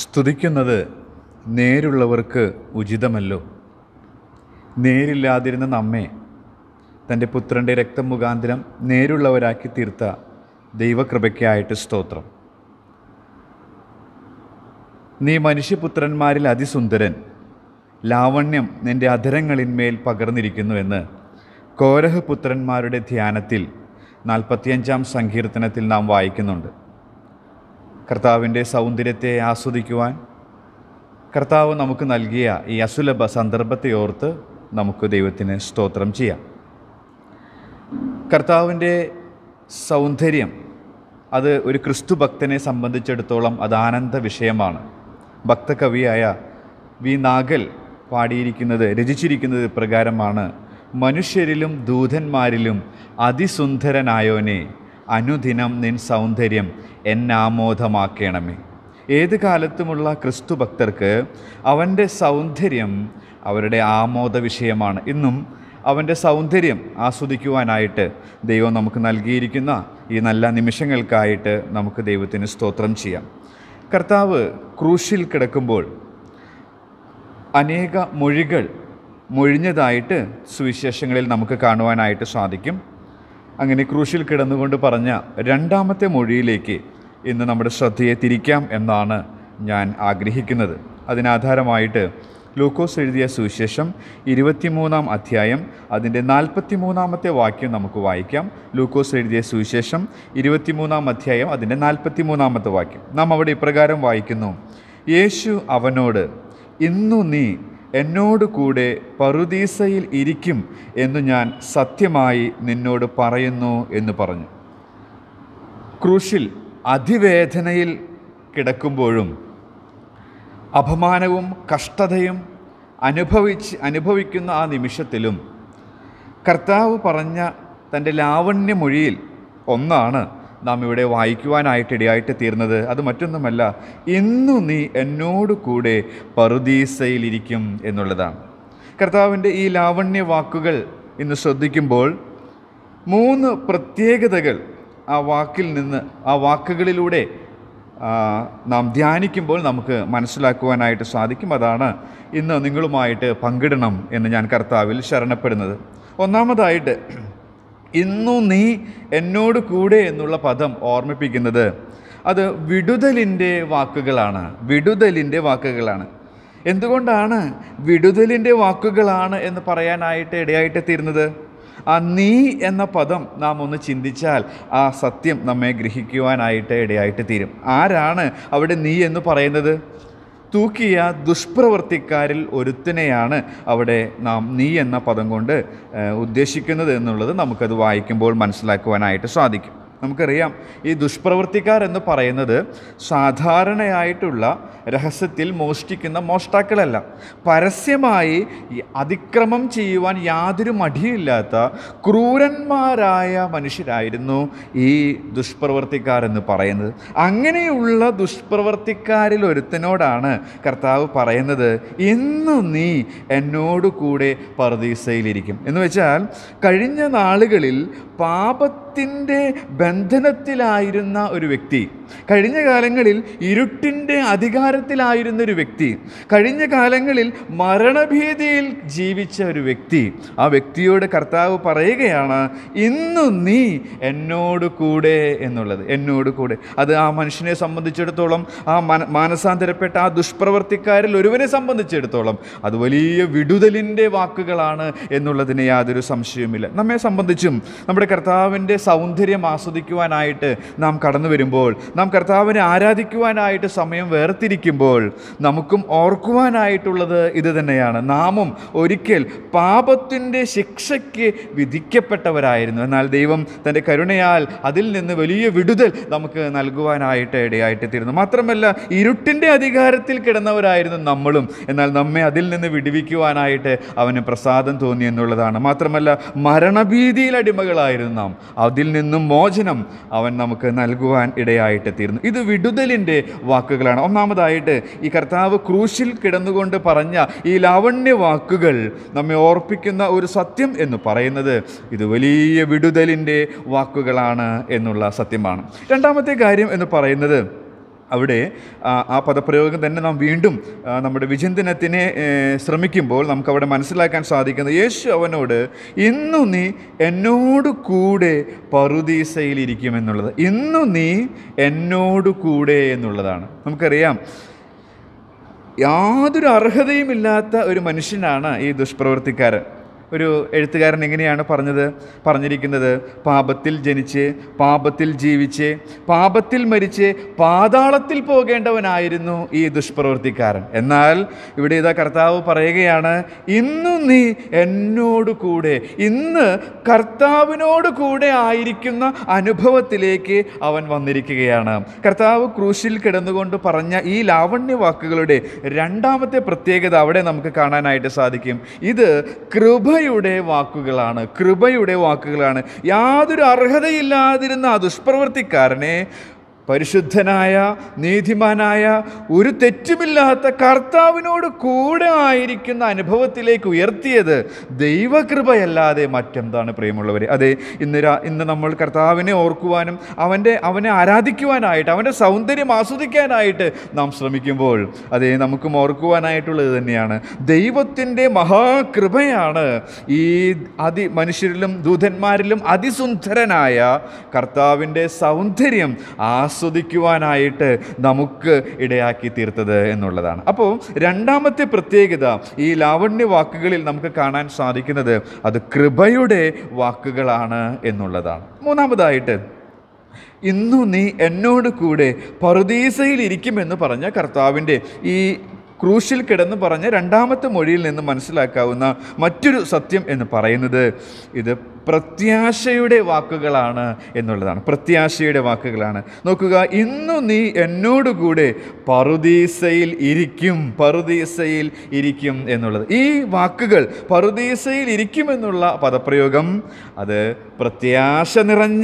സ്തുതിക്കുന്നത് നേരുള്ളവർക്ക് ഉചിതമല്ലോ നേരില്ലാതിരുന്ന നമ്മെ തൻ്റെ പുത്രൻ്റെ രക്തം മുഖാന്തരം നേരുള്ളവരാക്കി തീർത്ത ദൈവകൃപയ്ക്കായിട്ട് സ്തോത്രം നീ മനുഷ്യപുത്രന്മാരിൽ അതിസുന്ദരൻ ലാവണ്യം നിൻ്റെ അധരങ്ങളിന്മേൽ പകർന്നിരിക്കുന്നുവെന്ന് കോരഹപുത്രന്മാരുടെ ധ്യാനത്തിൽ നാൽപ്പത്തിയഞ്ചാം സങ്കീർത്തനത്തിൽ നാം വായിക്കുന്നുണ്ട് കർത്താവിൻ്റെ സൗന്ദര്യത്തെ ആസ്വദിക്കുവാൻ കർത്താവ് നമുക്ക് നൽകിയ ഈ അസുലഭ സന്ദർഭത്തെ ഓർത്ത് നമുക്ക് ദൈവത്തിന് സ്തോത്രം ചെയ്യാം കർത്താവിൻ്റെ സൗന്ദര്യം അത് ഒരു ക്രിസ്തു ഭക്തനെ സംബന്ധിച്ചിടത്തോളം അത് ആനന്ദ വിഷയമാണ് ഭക്തകവിയായ വി നാഗൽ പാടിയിരിക്കുന്നത് രചിച്ചിരിക്കുന്നത് പ്രകാരമാണ് മനുഷ്യരിലും ദൂതന്മാരിലും അതിസുന്ദരനായോനെ അനുദിനം നിൻ സൗന്ദര്യം എന്നാമോദമാക്കണമേ ഏത് കാലത്തുമുള്ള ക്രിസ്തു ഭക്തർക്ക് അവൻ്റെ സൗന്ദര്യം അവരുടെ ആമോദ വിഷയമാണ് ഇന്നും അവൻ്റെ സൗന്ദര്യം ആസ്വദിക്കുവാനായിട്ട് ദൈവം നമുക്ക് നൽകിയിരിക്കുന്ന ഈ നല്ല നിമിഷങ്ങൾക്കായിട്ട് നമുക്ക് ദൈവത്തിന് സ്തോത്രം ചെയ്യാം കർത്താവ് ക്രൂശിൽ കിടക്കുമ്പോൾ അനേക മൊഴികൾ മൊഴിഞ്ഞതായിട്ട് സുവിശേഷങ്ങളിൽ നമുക്ക് കാണുവാനായിട്ട് സാധിക്കും അങ്ങനെ ക്രൂശിൽ കിടന്നുകൊണ്ട് പറഞ്ഞ രണ്ടാമത്തെ മൊഴിയിലേക്ക് ഇന്ന് നമ്മുടെ ശ്രദ്ധയെ തിരിക്കാം എന്നാണ് ഞാൻ ആഗ്രഹിക്കുന്നത് അതിനാധാരമായിട്ട് ലൂക്കോസ് എഴുതിയ സുവിശേഷം ഇരുപത്തിമൂന്നാം അധ്യായം അതിൻ്റെ നാൽപ്പത്തിമൂന്നാമത്തെ വാക്യം നമുക്ക് വായിക്കാം ലൂക്കോസ് എഴുതിയ സുവിശേഷം ഇരുപത്തിമൂന്നാം അധ്യായം അതിൻ്റെ നാൽപ്പത്തിമൂന്നാമത്തെ വാക്യം നാം അവിടെ ഇപ്രകാരം വായിക്കുന്നു യേശു അവനോട് ഇന്നു നീ എന്നോട് കൂടെ പറുദീസയിൽ ഇരിക്കും എന്ന് ഞാൻ സത്യമായി നിന്നോട് പറയുന്നു എന്ന് പറഞ്ഞു ക്രൂശിൽ അതിവേദനയിൽ കിടക്കുമ്പോഴും അപമാനവും കഷ്ടതയും അനുഭവിച്ച് അനുഭവിക്കുന്ന ആ നിമിഷത്തിലും കർത്താവ് പറഞ്ഞ തൻ്റെ ലാവണ്യമൊഴിയിൽ ഒന്നാണ് നാം ഇവിടെ ഇടയായിട്ട് തീർന്നത് അത് മറ്റൊന്നുമല്ല ഇന്നു നീ എന്നോട് കൂടെ പറുദീസയിലിരിക്കും എന്നുള്ളതാണ് കർത്താവിൻ്റെ ഈ ലാവണ്യ വാക്കുകൾ ഇന്ന് ശ്രദ്ധിക്കുമ്പോൾ മൂന്ന് പ്രത്യേകതകൾ ആ വാക്കിൽ നിന്ന് ആ വാക്കുകളിലൂടെ നാം ധ്യാനിക്കുമ്പോൾ നമുക്ക് മനസ്സിലാക്കുവാനായിട്ട് സാധിക്കും അതാണ് ഇന്ന് നിങ്ങളുമായിട്ട് പങ്കിടണം എന്ന് ഞാൻ കർത്താവിൽ ശരണപ്പെടുന്നത് ഒന്നാമതായിട്ട് ഇന്നു നീ എന്നോട് കൂടെ എന്നുള്ള പദം ഓർമ്മിപ്പിക്കുന്നത് അത് വിടുതലിൻ്റെ വാക്കുകളാണ് വിടുതലിൻ്റെ വാക്കുകളാണ് എന്തുകൊണ്ടാണ് വിടുതലിൻ്റെ വാക്കുകളാണ് എന്ന് പറയാനായിട്ട് ഇടയായിട്ട് തീരുന്നത് ആ നീ എന്ന പദം നാം ഒന്ന് ചിന്തിച്ചാൽ ആ സത്യം നമ്മെ ഗ്രഹിക്കുവാനായിട്ട് ഇടയായിട്ട് തീരും ആരാണ് അവിടെ നീ എന്ന് പറയുന്നത് തൂക്കിയ ദുഷ്പ്രവർത്തിക്കാരിൽ ഒരുത്തിനെയാണ് അവിടെ നാം നീ എന്ന പദം കൊണ്ട് ഉദ്ദേശിക്കുന്നത് എന്നുള്ളത് നമുക്കത് വായിക്കുമ്പോൾ മനസ്സിലാക്കുവാനായിട്ട് സാധിക്കും നമുക്കറിയാം ഈ ദുഷ്പ്രവൃത്തിക്കാർ എന്ന് പറയുന്നത് സാധാരണയായിട്ടുള്ള രഹസ്യത്തിൽ മോഷ്ടിക്കുന്ന മോഷ്ടാക്കളല്ല പരസ്യമായി അതിക്രമം ചെയ്യുവാൻ യാതൊരു മടിയില്ലാത്ത ക്രൂരന്മാരായ മനുഷ്യരായിരുന്നു ഈ എന്ന് പറയുന്നത് അങ്ങനെയുള്ള ദുഷ്പ്രവർത്തിക്കാരിൽ ഒരുത്തനോടാണ് കർത്താവ് പറയുന്നത് ഇന്ന് നീ എന്നോട് കൂടെ പറദീസയിലിരിക്കും എന്ന് വെച്ചാൽ കഴിഞ്ഞ നാളുകളിൽ പാപ പാപത്തിൻ്റെ ബന്ധനത്തിലായിരുന്ന ഒരു വ്യക്തി കഴിഞ്ഞ കാലങ്ങളിൽ ഇരുട്ടിൻ്റെ അധികാരത്തിലായിരുന്ന ഒരു വ്യക്തി കഴിഞ്ഞ കാലങ്ങളിൽ മരണഭീതിയിൽ ജീവിച്ച ഒരു വ്യക്തി ആ വ്യക്തിയോട് കർത്താവ് പറയുകയാണ് ഇന്ന് നീ എന്നോട് കൂടെ എന്നുള്ളത് എന്നോട് കൂടെ അത് ആ മനുഷ്യനെ സംബന്ധിച്ചിടത്തോളം ആ മാനസാന്തരപ്പെട്ട ആ ദുഷ്പ്രവർത്തിക്കാരിൽ ഒരുവനെ സംബന്ധിച്ചിടത്തോളം അത് വലിയ വിടുതലിൻ്റെ വാക്കുകളാണ് എന്നുള്ളതിന് യാതൊരു സംശയവുമില്ല നമ്മെ സംബന്ധിച്ചും നമ്മുടെ കർത്താവിൻ്റെ സൗന്ദര്യം ആസ്വദിക്കുവാനായിട്ട് നാം കടന്നു വരുമ്പോൾ നാം കർത്താവിനെ ആരാധിക്കുവാനായിട്ട് സമയം വേർതിരിക്കുമ്പോൾ നമുക്കും ഓർക്കുവാനായിട്ടുള്ളത് ഇത് തന്നെയാണ് നാമും ഒരിക്കൽ പാപത്തിൻ്റെ ശിക്ഷയ്ക്ക് വിധിക്കപ്പെട്ടവരായിരുന്നു എന്നാൽ ദൈവം തൻ്റെ കരുണയാൽ അതിൽ നിന്ന് വലിയ വിടുതൽ നമുക്ക് നൽകുവാനായിട്ട് ഇടയായിട്ട് തീരുന്നു മാത്രമല്ല ഇരുട്ടിൻ്റെ അധികാരത്തിൽ കിടന്നവരായിരുന്നു നമ്മളും എന്നാൽ നമ്മെ അതിൽ നിന്ന് വിടുവിക്കുവാനായിട്ട് അവന് പ്രസാദം തോന്നി എന്നുള്ളതാണ് മാത്രമല്ല മരണഭീതിയിൽ അടിമകളായിരുന്നു നാം അതിൽ നിന്നും മോചനം അവൻ നമുക്ക് നൽകുവാൻ ഇടയായിട്ട് തീർന്നു ഇത് വിടുതലിൻ്റെ വാക്കുകളാണ് ഒന്നാമതായിട്ട് ഈ കർത്താവ് ക്രൂശിൽ കിടന്നുകൊണ്ട് പറഞ്ഞ ഈ ലാവണ്യ വാക്കുകൾ നമ്മെ ഓർപ്പിക്കുന്ന ഒരു സത്യം എന്ന് പറയുന്നത് ഇത് വലിയ വിടുതലിൻ്റെ വാക്കുകളാണ് എന്നുള്ള സത്യമാണ് രണ്ടാമത്തെ കാര്യം എന്ന് പറയുന്നത് അവിടെ ആ പദപ്രയോഗം തന്നെ നാം വീണ്ടും നമ്മുടെ വിചിന്തനത്തിനെ ശ്രമിക്കുമ്പോൾ നമുക്കവിടെ മനസ്സിലാക്കാൻ സാധിക്കുന്നത് യേശു അവനോട് ഇന്നു നീ എന്നോട് കൂടെ പറുദീസയിലിരിക്കുമെന്നുള്ളത് ഇന്നു നീ എന്നോട് കൂടെ എന്നുള്ളതാണ് നമുക്കറിയാം യാതൊരു അർഹതയുമില്ലാത്ത ഒരു മനുഷ്യനാണ് ഈ ദുഷ്പ്രവർത്തിക്കാരൻ ഒരു എഴുത്തുകാരൻ എങ്ങനെയാണ് പറഞ്ഞത് പറഞ്ഞിരിക്കുന്നത് പാപത്തിൽ ജനിച്ച് പാപത്തിൽ ജീവിച്ച് പാപത്തിൽ മരിച്ച് പാതാളത്തിൽ പോകേണ്ടവനായിരുന്നു ഈ ദുഷ്പ്രവൃത്തിക്കാരൻ എന്നാൽ ഇവിടെ ഇതാ കർത്താവ് പറയുകയാണ് ഇന്ന് നീ എന്നോട് കൂടെ ഇന്ന് കർത്താവിനോട് കൂടെ ആയിരിക്കുന്ന അനുഭവത്തിലേക്ക് അവൻ വന്നിരിക്കുകയാണ് കർത്താവ് ക്രൂശിൽ കിടന്നുകൊണ്ട് പറഞ്ഞ ഈ ലാവണ്യ വാക്കുകളുടെ രണ്ടാമത്തെ പ്രത്യേകത അവിടെ നമുക്ക് കാണാനായിട്ട് സാധിക്കും ഇത് കൃപ കൃപയുടെ വാക്കുകളാണ് കൃപയുടെ വാക്കുകളാണ് യാതൊരു അർഹതയില്ലാതിരുന്ന ആ ദുഷ്പ്രവർത്തിക്കാരനെ പരിശുദ്ധനായ നീതിമാനായ ഒരു തെറ്റുമില്ലാത്ത കർത്താവിനോട് കൂടെ ആയിരിക്കുന്ന അനുഭവത്തിലേക്ക് ഉയർത്തിയത് ദൈവകൃപയല്ലാതെ മറ്റെന്താണ് പ്രിയമുള്ളവർ അതെ ഇന്ന് ഇന്ന് നമ്മൾ കർത്താവിനെ ഓർക്കുവാനും അവൻ്റെ അവനെ ആരാധിക്കുവാനായിട്ട് അവൻ്റെ സൗന്ദര്യം ആസ്വദിക്കാനായിട്ട് നാം ശ്രമിക്കുമ്പോൾ അതെ നമുക്കും ഓർക്കുവാനായിട്ടുള്ളത് തന്നെയാണ് ദൈവത്തിൻ്റെ മഹാകൃപയാണ് ഈ അതി മനുഷ്യരിലും ദൂതന്മാരിലും അതിസുന്ദരനായ കർത്താവിൻ്റെ സൗന്ദര്യം ആ ആസ്വദിക്കുവാനായിട്ട് നമുക്ക് ഇടയാക്കി തീർത്തത് എന്നുള്ളതാണ് അപ്പോൾ രണ്ടാമത്തെ പ്രത്യേകത ഈ ലാവണ്യ വാക്കുകളിൽ നമുക്ക് കാണാൻ സാധിക്കുന്നത് അത് കൃപയുടെ വാക്കുകളാണ് എന്നുള്ളതാണ് മൂന്നാമതായിട്ട് ഇന്നു നീ എന്നോട് കൂടെ പറുദീസയിൽ ഇരിക്കുമെന്ന് പറഞ്ഞ കർത്താവിൻ്റെ ഈ ക്രൂശിൽ കിടന്ന് പറഞ്ഞ രണ്ടാമത്തെ മൊഴിയിൽ നിന്ന് മനസ്സിലാക്കാവുന്ന മറ്റൊരു സത്യം എന്ന് പറയുന്നത് ഇത് പ്രത്യാശയുടെ വാക്കുകളാണ് എന്നുള്ളതാണ് പ്രത്യാശയുടെ വാക്കുകളാണ് നോക്കുക ഇന്നു നീ എന്നോടുകൂടെ പറുദീസയിൽ ഇരിക്കും പറുദീസയിൽ ഇരിക്കും എന്നുള്ളത് ഈ വാക്കുകൾ പറുദീസയിൽ ഇരിക്കുമെന്നുള്ള പദപ്രയോഗം അത് പ്രത്യാശ നിറഞ്ഞ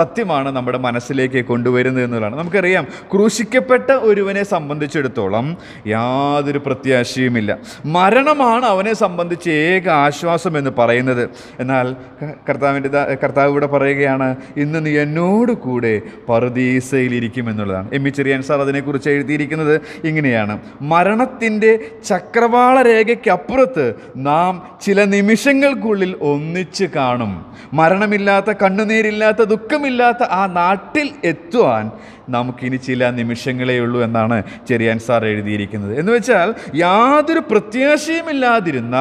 സത്യമാണ് നമ്മുടെ മനസ്സിലേക്ക് കൊണ്ടുവരുന്നത് എന്നുള്ളതാണ് നമുക്കറിയാം ക്രൂശിക്കപ്പെട്ട ഒരുവനെ സംബന്ധിച്ചിടത്തോളം യാതൊരു പ്രത്യാശയുമില്ല മരണമാണ് അവനെ സംബന്ധിച്ച് ഏക ആശ്വാസം എന്ന് പറയുന്നത് എന്നാൽ കർത്താവിൻ്റെ കർത്താവ് ഇവിടെ പറയുകയാണ് ഇന്ന് നീ എന്നോട് കൂടെ എന്നുള്ളതാണ് എം ഇ ചെറിയാൻ സാർ അതിനെക്കുറിച്ച് എഴുതിയിരിക്കുന്നത് ഇങ്ങനെയാണ് മരണത്തിൻ്റെ ചക്രവാള രേഖയ്ക്കപ്പുറത്ത് നാം ചില നിമിഷങ്ങൾക്കുള്ളിൽ ഒന്നിച്ച് കാണും മരണമില്ലാത്ത കണ്ണുനീരില്ലാത്ത ദുഃഖമില്ലാത്ത ആ നാട്ടിൽ എത്തുവാൻ നമുക്കിനി ചില നിമിഷങ്ങളേ ഉള്ളൂ എന്നാണ് ചെറിയാൻ സാർ എഴുതിയിരിക്കുന്നത് എന്ന് വെച്ചാൽ യാതൊരു പ്രത്യാശയുമില്ലാതിരുന്ന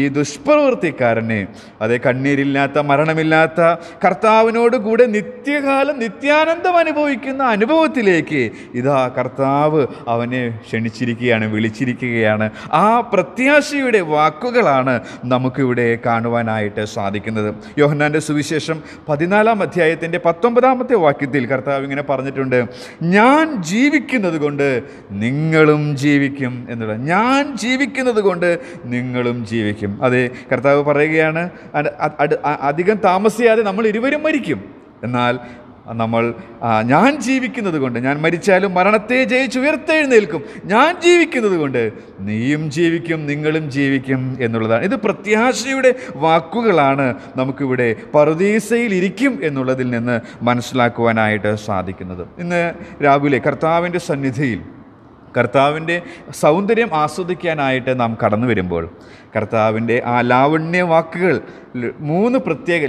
ഈ ദുഷ്പ്രവൃത്തിക്കാരനെ അതേ കണ്ണീരില്ലാത്ത മരണമില്ലാത്ത കർത്താവിനോട് കൂടെ നിത്യകാലം നിത്യാനന്ദം അനുഭവിക്കുന്ന അനുഭവത്തിലേക്ക് ഇതാ കർത്താവ് അവനെ ക്ഷണിച്ചിരിക്കുകയാണ് വിളിച്ചിരിക്കുകയാണ് ആ പ്രത്യാശയുടെ വാക്കുകളാണ് നമുക്കിവിടെ കാണുവാനായിട്ട് സാധിക്കുന്നത് യോഹന്നാൻ്റെ സുവിശേഷം പതിനാലാം അധ്യായത്തിൻ്റെ പത്തൊമ്പതാമത്തെ വാക്യത്തിൽ കർത്താവ് ഇങ്ങനെ പറഞ്ഞിട്ടുണ്ട് ഞാൻ ജീവിക്കുന്നത് കൊണ്ട് നിങ്ങളും ജീവിക്കും എന്നുള്ള ഞാൻ ജീവിക്കുന്നത് കൊണ്ട് നിങ്ങളും ജീവിക്കും അതെ കർത്താവ് പറയുകയാണ് അധികം താമസിയാതെ നമ്മൾ ഇരുവരും മരിക്കും എന്നാൽ നമ്മൾ ഞാൻ ജീവിക്കുന്നത് കൊണ്ട് ഞാൻ മരിച്ചാലും മരണത്തെ ജയിച്ച് ഉയർത്തെഴുന്നേൽക്കും ഞാൻ ജീവിക്കുന്നത് കൊണ്ട് നീയും ജീവിക്കും നിങ്ങളും ജീവിക്കും എന്നുള്ളതാണ് ഇത് പ്രത്യാശയുടെ വാക്കുകളാണ് നമുക്കിവിടെ പറുദീസയിൽ ഇരിക്കും എന്നുള്ളതിൽ നിന്ന് മനസ്സിലാക്കുവാനായിട്ട് സാധിക്കുന്നത് ഇന്ന് രാവിലെ കർത്താവിൻ്റെ സന്നിധിയിൽ കർത്താവിൻ്റെ സൗന്ദര്യം ആസ്വദിക്കാനായിട്ട് നാം കടന്നു വരുമ്പോൾ കർത്താവിൻ്റെ ആ വാക്കുകൾ മൂന്ന് പ്രത്യേക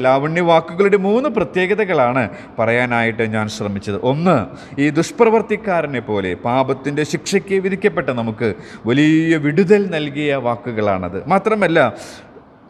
വാക്കുകളുടെ മൂന്ന് പ്രത്യേകതകളാണ് പറയാനായിട്ട് ഞാൻ ശ്രമിച്ചത് ഒന്ന് ഈ ദുഷ്പ്രവർത്തിക്കാരനെ പോലെ പാപത്തിൻ്റെ ശിക്ഷയ്ക്ക് വിധിക്കപ്പെട്ട നമുക്ക് വലിയ വിടുതൽ നൽകിയ വാക്കുകളാണത് മാത്രമല്ല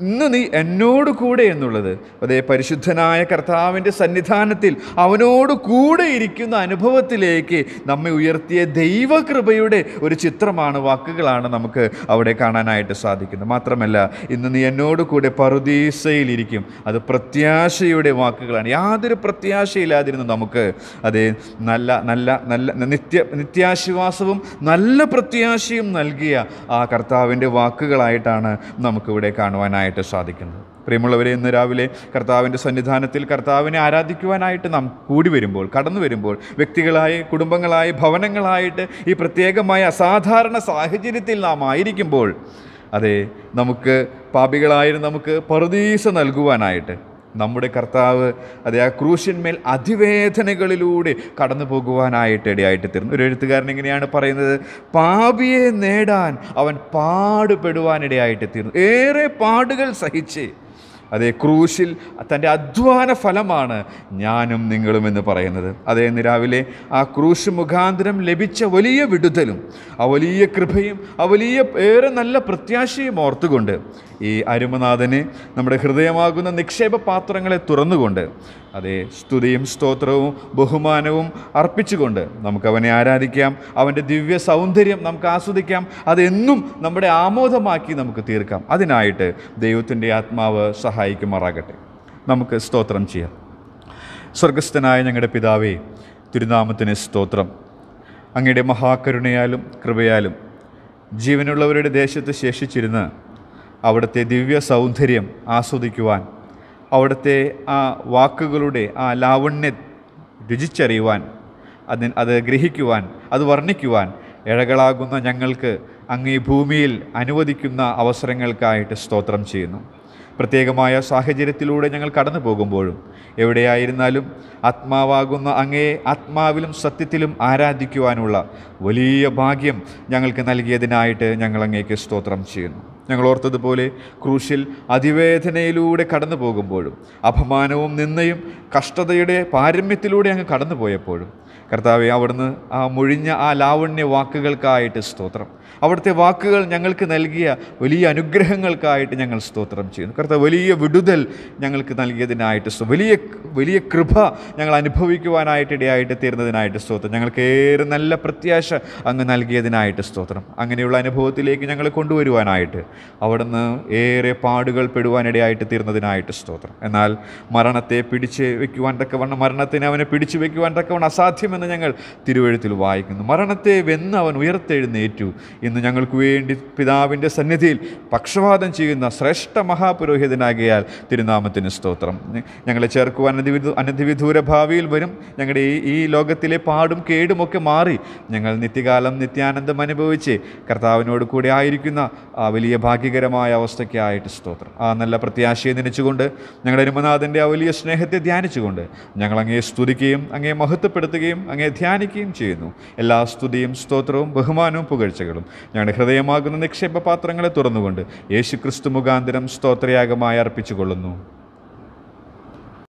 ഇന്ന് നീ എന്നോട് കൂടെ എന്നുള്ളത് അതേ പരിശുദ്ധനായ കർത്താവിൻ്റെ സന്നിധാനത്തിൽ അവനോട് കൂടെ ഇരിക്കുന്ന അനുഭവത്തിലേക്ക് നമ്മെ ഉയർത്തിയ ദൈവകൃപയുടെ ഒരു ചിത്രമാണ് വാക്കുകളാണ് നമുക്ക് അവിടെ കാണാനായിട്ട് സാധിക്കുന്നത് മാത്രമല്ല ഇന്ന് നീ എന്നോട് കൂടെ പറുദീസയിലിരിക്കും അത് പ്രത്യാശയുടെ വാക്കുകളാണ് യാതൊരു പ്രത്യാശയില്ലാതിരുന്നു നമുക്ക് അതേ നല്ല നല്ല നല്ല നിത്യ നിത്യാശ്വാസവും നല്ല പ്രത്യാശയും നൽകിയ ആ കർത്താവിൻ്റെ വാക്കുകളായിട്ടാണ് നമുക്കിവിടെ കാണുവാനായി കാണുവാനായിട്ട് സാധിക്കുന്നത് പ്രിയമുള്ളവരെ ഇന്ന് രാവിലെ കർത്താവിൻ്റെ സന്നിധാനത്തിൽ കർത്താവിനെ ആരാധിക്കുവാനായിട്ട് നാം കൂടി വരുമ്പോൾ കടന്നു വരുമ്പോൾ വ്യക്തികളായി കുടുംബങ്ങളായി ഭവനങ്ങളായിട്ട് ഈ പ്രത്യേകമായ അസാധാരണ സാഹചര്യത്തിൽ നാം ആയിരിക്കുമ്പോൾ അതെ നമുക്ക് പാപികളായിരുന്നു നമുക്ക് പറുദീസ നൽകുവാനായിട്ട് നമ്മുടെ കർത്താവ് അതെ ആ ക്രൂശന്മേൽ അതിവേദനകളിലൂടെ കടന്നു പോകുവാനായിട്ട് ഇടയായിട്ട് തീർന്നു ഒരു എഴുത്തുകാരൻ എങ്ങനെയാണ് പറയുന്നത് പാപിയെ നേടാൻ അവൻ പാടുപെടുവാനിടയായിട്ട് തീർന്നു ഏറെ പാടുകൾ സഹിച്ച് അതെ ക്രൂശിൽ തൻ്റെ അധ്വാന ഫലമാണ് ഞാനും നിങ്ങളും എന്ന് പറയുന്നത് അതേ ഇന്ന് രാവിലെ ആ ക്രൂശ് മുഖാന്തരം ലഭിച്ച വലിയ വിടുതലും ആ വലിയ കൃപയും ആ വലിയ ഏറെ നല്ല പ്രത്യാശയും ഓർത്തുകൊണ്ട് ഈ അരുമനാഥന് നമ്മുടെ ഹൃദയമാകുന്ന നിക്ഷേപ പാത്രങ്ങളെ തുറന്നുകൊണ്ട് അതെ സ്തുതിയും സ്തോത്രവും ബഹുമാനവും അർപ്പിച്ചുകൊണ്ട് നമുക്കവനെ ആരാധിക്കാം അവൻ്റെ ദിവ്യ സൗന്ദര്യം നമുക്ക് ആസ്വദിക്കാം അതെന്നും നമ്മുടെ ആമോദമാക്കി നമുക്ക് തീർക്കാം അതിനായിട്ട് ദൈവത്തിൻ്റെ ആത്മാവ് സഹായിക്കുമാറാകട്ടെ നമുക്ക് സ്തോത്രം ചെയ്യാം സ്വർഗസ്ഥനായ ഞങ്ങളുടെ പിതാവേ തിരുനാമത്തിന് സ്തോത്രം അങ്ങയുടെ മഹാകരുണയാലും കൃപയാലും ജീവനുള്ളവരുടെ ദേശത്ത് ശേഷിച്ചിരുന്ന് അവിടുത്തെ ദിവ്യ സൗന്ദര്യം ആസ്വദിക്കുവാൻ അവിടുത്തെ ആ വാക്കുകളുടെ ആ ലാവണ്യ രുചിച്ചറിയുവാൻ അതിന് അത് ഗ്രഹിക്കുവാൻ അത് വർണ്ണിക്കുവാൻ ഇഴകളാകുന്ന ഞങ്ങൾക്ക് അങ്ങ് ഈ ഭൂമിയിൽ അനുവദിക്കുന്ന അവസരങ്ങൾക്കായിട്ട് സ്തോത്രം ചെയ്യുന്നു പ്രത്യേകമായ സാഹചര്യത്തിലൂടെ ഞങ്ങൾ കടന്നു പോകുമ്പോഴും എവിടെയായിരുന്നാലും ആത്മാവാകുന്ന അങ്ങയെ ആത്മാവിലും സത്യത്തിലും ആരാധിക്കുവാനുള്ള വലിയ ഭാഗ്യം ഞങ്ങൾക്ക് നൽകിയതിനായിട്ട് ഞങ്ങൾ അങ്ങേക്ക് സ്തോത്രം ചെയ്യുന്നു ഞങ്ങൾ ഓർത്തതുപോലെ ക്രൂശിൽ അതിവേദനയിലൂടെ കടന്നു പോകുമ്പോഴും അപമാനവും നിന്നയും കഷ്ടതയുടെ പാരമ്യത്തിലൂടെ അങ്ങ് കടന്നു പോയപ്പോഴും കർത്താവെ അവിടുന്ന് ആ മുഴിഞ്ഞ ആ ലാവണ്യ വാക്കുകൾക്കായിട്ട് സ്തോത്രം അവിടുത്തെ വാക്കുകൾ ഞങ്ങൾക്ക് നൽകിയ വലിയ അനുഗ്രഹങ്ങൾക്കായിട്ട് ഞങ്ങൾ സ്തോത്രം ചെയ്യുന്നു കർത്താവ് വലിയ വിടുതൽ ഞങ്ങൾക്ക് നൽകിയതിനായിട്ട് വലിയ വലിയ കൃപ ഞങ്ങൾ അനുഭവിക്കുവാനായിട്ട് ഇടയായിട്ട് തീർന്നതിനായിട്ട് സ്തോത്രം ഞങ്ങൾക്ക് ഏറെ നല്ല പ്രത്യാശ അങ്ങ് നൽകിയതിനായിട്ട് സ്തോത്രം അങ്ങനെയുള്ള അനുഭവത്തിലേക്ക് ഞങ്ങളെ കൊണ്ടുവരുവാനായിട്ട് അവിടുന്ന് ഏറെ പാടുകൾ പെടുവാനിടയായിട്ട് തീർന്നതിനായിട്ട് സ്തോത്രം എന്നാൽ മരണത്തെ പിടിച്ച് വയ്ക്കുവാൻ തക്കവണ്ണം മരണത്തിനെ അവനെ പിടിച്ചു വയ്ക്കുവാൻ തക്കവണ്ണം അസാധ്യമെന്ന് ഞങ്ങൾ തിരുവഴുത്തിൽ വായിക്കുന്നു മരണത്തെ വെന്ന് അവൻ ഉയർത്തെഴുന്നേറ്റു ഇന്ന് ഞങ്ങൾക്ക് വേണ്ടി പിതാവിൻ്റെ സന്നിധിയിൽ പക്ഷപാതം ചെയ്യുന്ന ശ്രേഷ്ഠ മഹാപുരോഹിതനാകിയാൽ തിരുനാമത്തിന് സ്തോത്രം ഞങ്ങളെ ചേർക്കുവാൻ അനധിവിധു അനധിവിദൂര ഭാവിയിൽ വരും ഞങ്ങളുടെ ഈ ഈ ലോകത്തിലെ പാടും കേടുമൊക്കെ മാറി ഞങ്ങൾ നിത്യകാലം നിത്യാനന്ദം അനുഭവിച്ച് കർത്താവിനോട് കൂടെ ആയിരിക്കുന്ന ആ വലിയ ഭാഗ്യകരമായ അവസ്ഥയ്ക്കായിട്ട് സ്തോത്രം ആ നല്ല പ്രത്യാശയെ നനച്ചുകൊണ്ട് ഞങ്ങളുടെ രമനാഥൻ്റെ ആ വലിയ സ്നേഹത്തെ ധ്യാനിച്ചുകൊണ്ട് ഞങ്ങൾ അങ്ങയെ സ്തുതിക്കുകയും അങ്ങേ മഹത്വപ്പെടുത്തുകയും അങ്ങേ ധ്യാനിക്കുകയും ചെയ്യുന്നു എല്ലാ സ്തുതിയും സ്തോത്രവും ബഹുമാനവും പുകഴ്ചകളും ഞങ്ങളുടെ ഹൃദയമാകുന്ന നിക്ഷേപ പാത്രങ്ങളെ തുറന്നുകൊണ്ട് യേശു ക്രിസ്തു മുഖാന്തരം സ്തോത്രയാഗമായി അർപ്പിച്ചുകൊള്ളുന്നു